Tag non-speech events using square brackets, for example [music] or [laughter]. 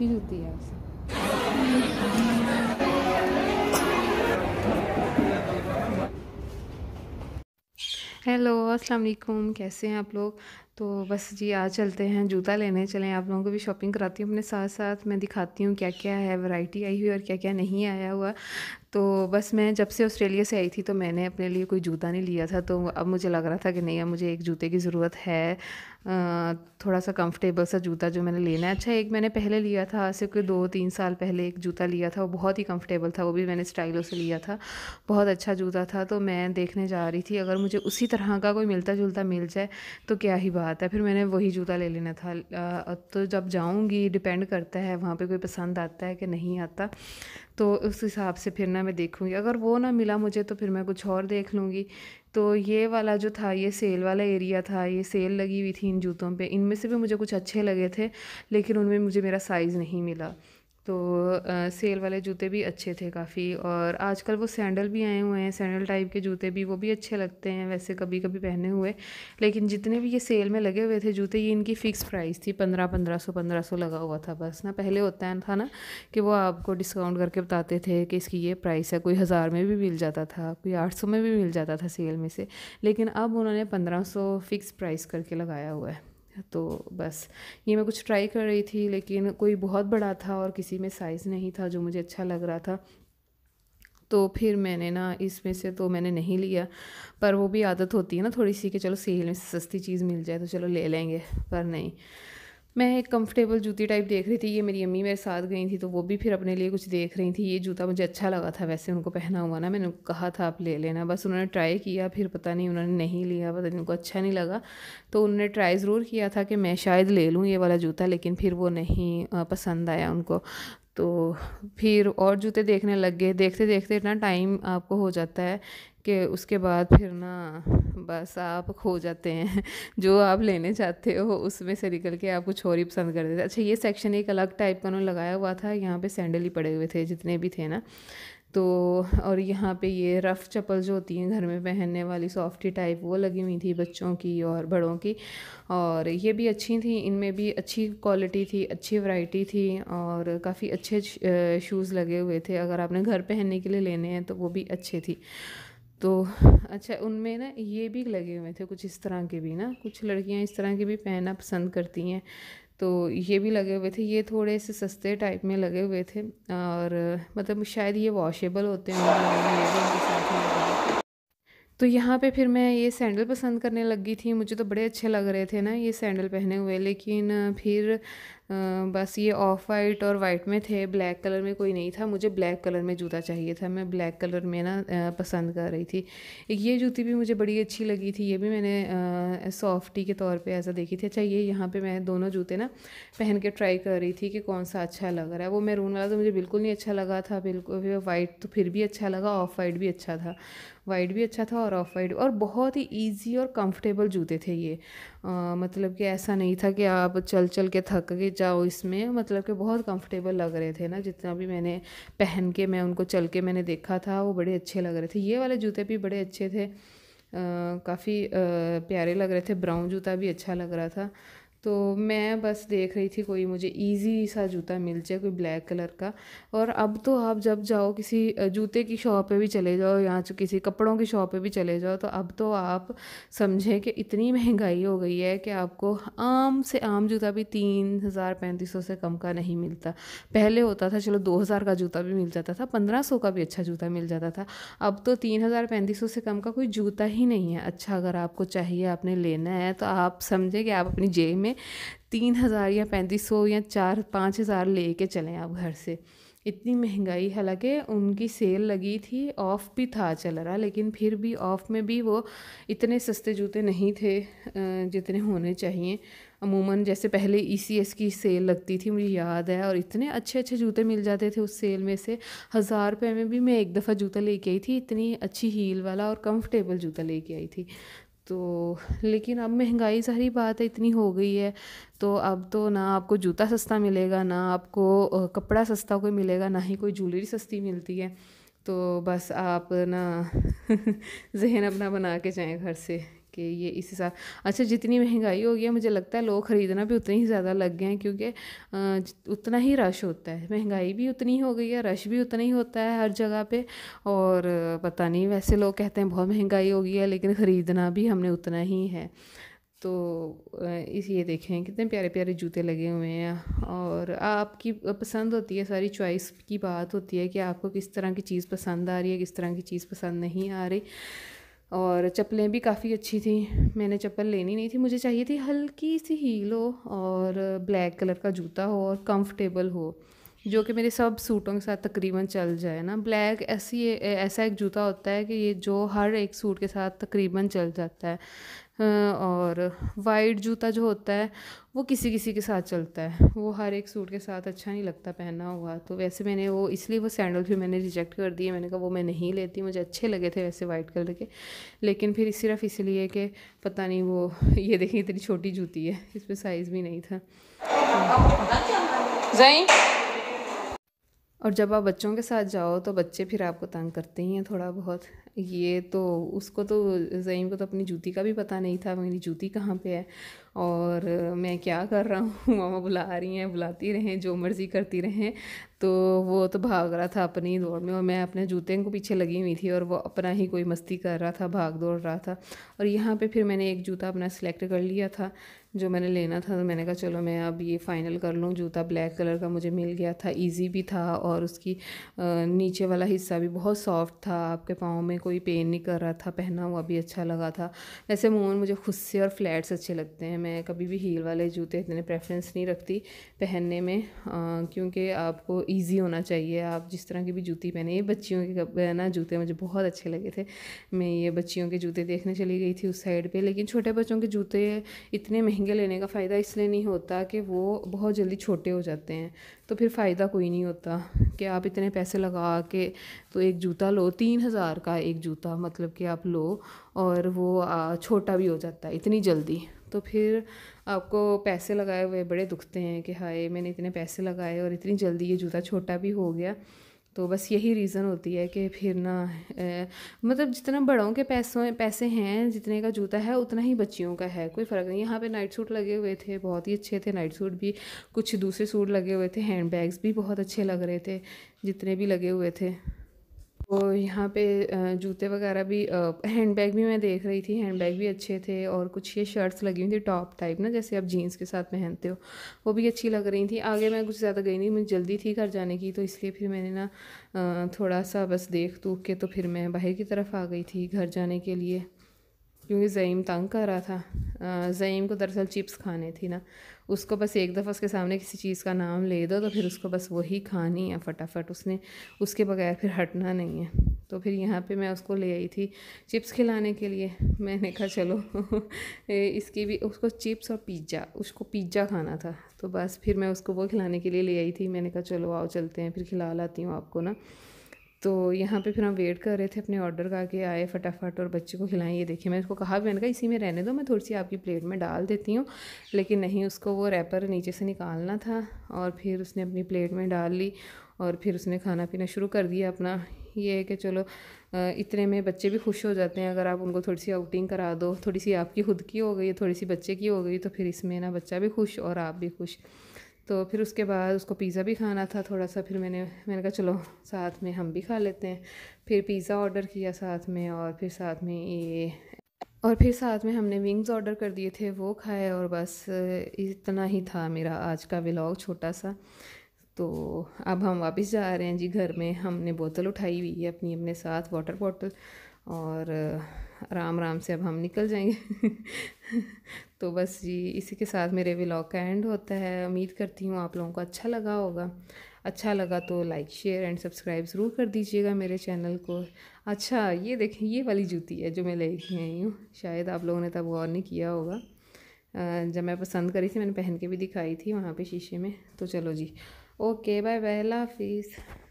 अच्छी जूती है हेलो अस्सलाम वालेकुम कैसे हैं आप लोग तो बस जी आज चलते हैं जूता लेने चलें आप लोगों को भी शॉपिंग कराती हूँ अपने साथ साथ मैं दिखाती हूँ क्या क्या है वैरायटी आई हुई और क्या क्या नहीं आया हुआ तो बस मैं जब से ऑस्ट्रेलिया से आई थी तो मैंने अपने लिए कोई जूता नहीं लिया था तो अब मुझे लग रहा था कि नहीं अब मुझे एक जूते की ज़रूरत है थोड़ा सा कंफर्टेबल सा जूता जो मैंने लेना है अच्छा एक मैंने पहले लिया था ऐसे कोई दो तीन साल पहले एक जूता लिया था वो बहुत ही कंफर्टेबल था वो भी मैंने स्टाइलो से लिया था बहुत अच्छा जूता था तो मैं देखने जा रही थी अगर मुझे उसी तरह का कोई मिलता जुलता मिल जाए तो क्या ही बात है फिर मैंने वही जूता ले लेना था तो जब जाऊँगी डिपेंड करता है वहाँ पर कोई पसंद आता है कि नहीं आता तो उस हिसाब से फिर ना मैं देखूँगी अगर वो ना मिला मुझे तो फिर मैं कुछ और देख लूँगी तो ये वाला जो था ये सेल वाला एरिया था ये सेल लगी हुई थी इन जूतों पे इनमें से भी मुझे कुछ अच्छे लगे थे लेकिन उनमें मुझे मेरा साइज़ नहीं मिला तो सेल वाले जूते भी अच्छे थे काफ़ी और आजकल वो सैंडल भी आए हुए हैं सैंडल टाइप के जूते भी वो भी अच्छे लगते हैं वैसे कभी कभी पहने हुए लेकिन जितने भी ये सेल में लगे हुए थे जूते ये इनकी फ़िक्स प्राइस थी पंद्रह पंद्रह सौ पंद्रह सौ लगा हुआ था बस ना पहले होता है था ना कि वो आपको डिस्काउंट करके बताते थे कि इसकी ये प्राइस है कोई हज़ार में भी मिल जाता था कोई आठ सौ में भी मिल जाता था सेल में से लेकिन अब उन्होंने पंद्रह सौ फिक्स प्राइस करके लगाया हुआ है तो बस ये मैं कुछ ट्राई कर रही थी लेकिन कोई बहुत बड़ा था और किसी में साइज़ नहीं था जो मुझे अच्छा लग रहा था तो फिर मैंने ना इसमें से तो मैंने नहीं लिया पर वो भी आदत होती है ना थोड़ी सी कि चलो सेल में सस्ती चीज़ मिल जाए तो चलो ले लेंगे पर नहीं मैं एक कंफर्टेबल जूती टाइप देख रही थी ये मेरी अम्मी मेरे साथ गई थी तो वो भी फिर अपने लिए कुछ देख रही थी ये जूता मुझे अच्छा लगा था वैसे उनको पहना हुआ ना मैंने कहा था आप ले लेना बस उन्होंने ट्राई किया फिर पता नहीं उन्होंने नहीं लिया पता नहीं उनको अच्छा नहीं लगा तो उन्होंने ट्राई ज़रूर किया था कि मैं शायद ले लूँ ये वाला जूता लेकिन फिर वो नहीं पसंद आया उनको तो फिर और जूते देखने लग गए देखते देखते इतना टाइम आपको हो जाता है उसके उसके बाद फिर ना बस आप खो जाते हैं [laughs] जो आप लेने चाहते हो उसमें से निकल के आप कुछ और ही पसंद कर देते अच्छा ये सेक्शन एक अलग टाइप का उन्होंने लगाया हुआ था यहाँ पे सैंडल ही पड़े हुए थे जितने भी थे ना तो और यहाँ पे ये रफ़ चप्पल जो होती हैं घर में पहनने वाली सॉफ्टी टाइप वो लगी हुई थी बच्चों की और बड़ों की और ये भी अच्छी थी इनमें भी अच्छी क्वालिटी थी अच्छी वैरायटी थी और काफ़ी अच्छे शूज़ लगे हुए थे अगर आपने घर पहनने के लिए लेने हैं तो वो भी अच्छे थी तो अच्छा उनमें ना ये भी लगे हुए थे कुछ इस तरह के भी ना कुछ लड़कियां इस तरह के भी पहनना पसंद करती हैं तो ये भी लगे हुए थे ये थोड़े से सस्ते टाइप में लगे हुए थे और मतलब शायद ये वॉशेबल होते हैं तो यहाँ पे फिर मैं ये सैंडल पसंद करने लगी थी मुझे तो बड़े अच्छे लग रहे थे ना ये सैंडल पहने हुए लेकिन फिर बस ये ऑफ वाइट और वाइट में थे ब्लैक कलर में कोई नहीं था मुझे ब्लैक कलर में जूता चाहिए था मैं ब्लैक कलर में ना पसंद कर रही थी एक ये जूती भी मुझे बड़ी अच्छी लगी थी ये भी मैंने सॉफ्टी के तौर पे ऐसा देखी थी अच्छा ये यहाँ पे मैं दोनों जूते ना पहन के ट्राई कर रही थी कि कौन सा अच्छा लग रहा है वो मैरून वाला तो मुझे बिल्कुल नहीं अच्छा लगा था बिल्कुल वाइट तो फिर भी अच्छा लगा ऑफ वाइट भी अच्छा था वाइट भी अच्छा था और ऑफ वाइट और बहुत ही ईजी और कंफर्टेबल जूते थे ये आ, मतलब कि ऐसा नहीं था कि आप चल चल के थक के जाओ इसमें मतलब कि बहुत कंफर्टेबल लग रहे थे ना जितना भी मैंने पहन के मैं उनको चल के मैंने देखा था वो बड़े अच्छे लग रहे थे ये वाले जूते भी बड़े अच्छे थे काफ़ी प्यारे लग रहे थे ब्राउन जूता भी अच्छा लग रहा था तो मैं बस देख रही थी कोई मुझे इजी सा जूता मिल जाए कोई ब्लैक कलर का और अब तो आप जब जाओ किसी जूते की शॉप पे भी चले जाओ या किसी कपड़ों की शॉप पे भी चले जाओ तो अब तो आप समझें कि इतनी [laughs] महंगाई हो गई है कि आपको आम से आम जूता भी तीन हज़ार पैंतीस सौ से कम का नहीं मिलता पहले होता था चलो दो हज़ार का जूता भी मिल जाता था पंद्रह सौ का भी अच्छा जूता मिल जाता था अब तो तीन हज़ार पैंतीस सौ से कम का कोई जूता ही नहीं है अच्छा अगर आपको चाहिए आपने लेना है तो आप समझें कि आप अपनी जेब में में तीन हज़ार या पैंतीस सौ या चार पाँच हज़ार ले कर चलें आप घर से इतनी महंगाई हालांकि उनकी सेल लगी थी ऑफ़ भी था चल रहा लेकिन फिर भी ऑफ़ में भी वो इतने सस्ते जूते नहीं थे जितने होने चाहिए अमूमन जैसे पहले ई e की सेल लगती थी मुझे याद है और इतने अच्छे अच्छे जूते मिल जाते थे उस सेल में से हज़ार रुपये में भी मैं एक दफ़ा जूता लेके आई थी इतनी अच्छी हील वाला और कंफर्टेबल जूता लेके आई थी तो लेकिन अब महंगाई सारी बात है इतनी हो गई है तो अब तो ना आपको जूता सस्ता मिलेगा ना आपको कपड़ा सस्ता कोई मिलेगा ना ही कोई ज्वेलरी सस्ती मिलती है तो बस आप ना [laughs] जहन अपना बना के जाएं घर से कि ये इस हिसाब अच्छा जितनी महंगाई हो गई है मुझे लगता है लोग ख़रीदना भी उतने ही ज़्यादा लग गए हैं क्योंकि उतना ही रश होता है महंगाई भी उतनी हो गई है रश भी उतना ही होता है हर जगह पे और पता नहीं वैसे लोग कहते हैं बहुत महंगाई हो गई है लेकिन ख़रीदना भी हमने उतना ही है तो इस ये देखें कितने प्यारे प्यारे जूते लगे हुए हैं और आपकी पसंद होती है सारी चॉइस की बात होती है कि आपको किस तरह की चीज़ पसंद आ रही है किस तरह की चीज़ पसंद नहीं आ रही और चप्पलें भी काफ़ी अच्छी थी मैंने चप्पल लेनी नहीं थी मुझे चाहिए थी हल्की सी हील हो और ब्लैक कलर का जूता हो और कंफर्टेबल हो जो कि मेरे सब सूटों के साथ तकरीबन चल जाए ना ब्लैक ऐसी ऐसा एक जूता होता है कि ये जो हर एक सूट के साथ तकरीबन चल जाता है और वाइट जूता जो होता है वो किसी किसी के साथ चलता है वो हर एक सूट के साथ अच्छा नहीं लगता पहना हुआ तो वैसे मैंने वो इसलिए वो सैंडल भी मैंने रिजेक्ट कर दिए मैंने कहा वो मैं नहीं लेती मुझे अच्छे लगे थे वैसे वाइट कलर के लेकिन फिर सिर्फ इसलिए कि पता नहीं वो ये देखें इतनी छोटी जूती है इस पर साइज़ भी नहीं था [laughs] और जब आप बच्चों के साथ जाओ तो बच्चे फिर आपको तंग करते ही हैं थोड़ा बहुत ये तो उसको तो जहीम को तो अपनी जूती का भी पता नहीं था मेरी जूती कहाँ पे है और मैं क्या कर रहा हूँ [laughs] मामा बुला रही हैं बुलाती रहें जो मर्ज़ी करती रहें तो वो तो भाग रहा था अपनी दौड़ में और मैं अपने जूते को पीछे लगी हुई थी और वो अपना ही कोई मस्ती कर रहा था भाग दौड़ रहा था और यहाँ पे फिर मैंने एक जूता अपना सेलेक्ट कर लिया था जो मैंने लेना था तो मैंने कहा चलो मैं अब ये फ़ाइनल कर लूँ जूता ब्लैक कलर का मुझे मिल गया था ईजी भी था और उसकी नीचे वाला हिस्सा भी बहुत सॉफ्ट था आपके पाँव में कोई पेन नहीं कर रहा था पहना हुआ भी अच्छा लगा था वैसे मोहन मुझे खुद से और फ्लैट्स अच्छे लगते हैं मैं कभी भी हील वाले जूते इतने प्रेफरेंस नहीं रखती पहनने में क्योंकि आपको ईजी होना चाहिए आप जिस तरह की भी जूती पहने ये बच्चियों के ना जूते मुझे बहुत अच्छे लगे थे मैं ये बच्चियों के जूते देखने चली गई थी उस साइड पर लेकिन छोटे बच्चों के जूते इतने महंगे महंगे लेने का फ़ायदा इसलिए नहीं होता कि वो बहुत जल्दी छोटे हो जाते हैं तो फिर फ़ायदा कोई नहीं होता कि आप इतने पैसे लगा के तो एक जूता लो तीन हज़ार का एक जूता मतलब कि आप लो और वो छोटा भी हो जाता है इतनी जल्दी तो फिर आपको पैसे लगाए हुए बड़े दुखते हैं कि हाय मैंने इतने पैसे लगाए और इतनी जल्दी ये जूता छोटा भी हो गया तो बस यही रीज़न होती है कि फिर ना ए, मतलब जितना बड़ों के पैसों पैसे हैं जितने का जूता है उतना ही बच्चियों का है कोई फ़र्क नहीं यहाँ पे नाइट सूट लगे हुए थे बहुत ही अच्छे थे नाइट सूट भी कुछ दूसरे सूट लगे हुए थे हैंड बैग्स भी बहुत अच्छे लग रहे थे जितने भी लगे हुए थे तो यहाँ पे जूते वगैरह भी हैंडबैग भी मैं देख रही थी हैंडबैग भी अच्छे थे और कुछ ये शर्ट्स लगी हुई थी टॉप टाइप ना जैसे आप जीन्स के साथ पहनते हो वो भी अच्छी लग रही थी आगे मैं कुछ ज़्यादा गई नहीं मुझे जल्दी थी घर जाने की तो इसलिए फिर मैंने ना थोड़ा सा बस देख दूख के तो फिर मैं बाहर की तरफ आ गई थी घर जाने के लिए क्योंकि ज़ईम तंग कर रहा था ज़ईम को दरअसल चिप्स खाने थी ना उसको बस एक दफ़ा उसके सामने किसी चीज़ का नाम ले दो तो फिर उसको बस वही खानी है फटाफट उसने उसके बगैर फिर हटना नहीं है तो फिर यहाँ पे मैं उसको ले आई थी चिप्स खिलाने के लिए मैंने कहा चलो [laughs] इसकी भी उसको चिप्स और पिज़्ज़ा उसको पिज़्ज़ा खाना था तो बस फिर मैं उसको वो खिलाने के लिए ले आई थी मैंने कहा चलो आओ चलते हैं फिर खिला लाती हूँ आपको ना तो यहाँ पे फिर हम वेट कर रहे थे अपने ऑर्डर का के आए फटाफट और बच्चे को खिलाएं ये देखिए मैंने उसको कहा मैंने कहा इसी में रहने दो मैं थोड़ी सी आपकी प्लेट में डाल देती हूँ लेकिन नहीं उसको वो रैपर नीचे से निकालना था और फिर उसने अपनी प्लेट में डाल ली और फिर उसने खाना पीना शुरू कर दिया अपना ये है कि चलो इतने में बच्चे भी खुश हो जाते हैं अगर आप उनको थोड़ी सी आउटिंग करा दो थोड़ी सी आपकी खुद की हो गई थोड़ी सी बच्चे की हो गई तो फिर इसमें ना बच्चा भी खुश और आप भी खुश तो फिर उसके बाद उसको पिज़्ज़ा भी खाना था थोड़ा सा फिर मैंने मैंने कहा चलो साथ में हम भी खा लेते हैं फिर पिज़्ज़ा ऑर्डर किया साथ में और फिर साथ में ये और फिर साथ में हमने विंग्स ऑर्डर कर दिए थे वो खाए और बस इतना ही था मेरा आज का व्लॉग छोटा सा तो अब हम वापस जा रहे हैं जी घर में हमने बोतल उठाई हुई है अपनी अपने साथ वाटर बॉटल और आराम आराम से अब हम निकल जाएंगे [laughs] तो बस जी इसी के साथ मेरे व्लॉग का एंड होता है उम्मीद करती हूँ आप लोगों को अच्छा लगा होगा अच्छा लगा तो लाइक शेयर एंड सब्सक्राइब ज़रूर कर दीजिएगा मेरे चैनल को अच्छा ये देखें ये वाली जूती है जो मैं लेके आई हूँ शायद आप लोगों ने तब गौर नहीं किया होगा जब मैं पसंद करी थी मैंने पहन के भी दिखाई थी वहाँ पे शीशे में तो चलो जी ओके बाय बाय हाफिज़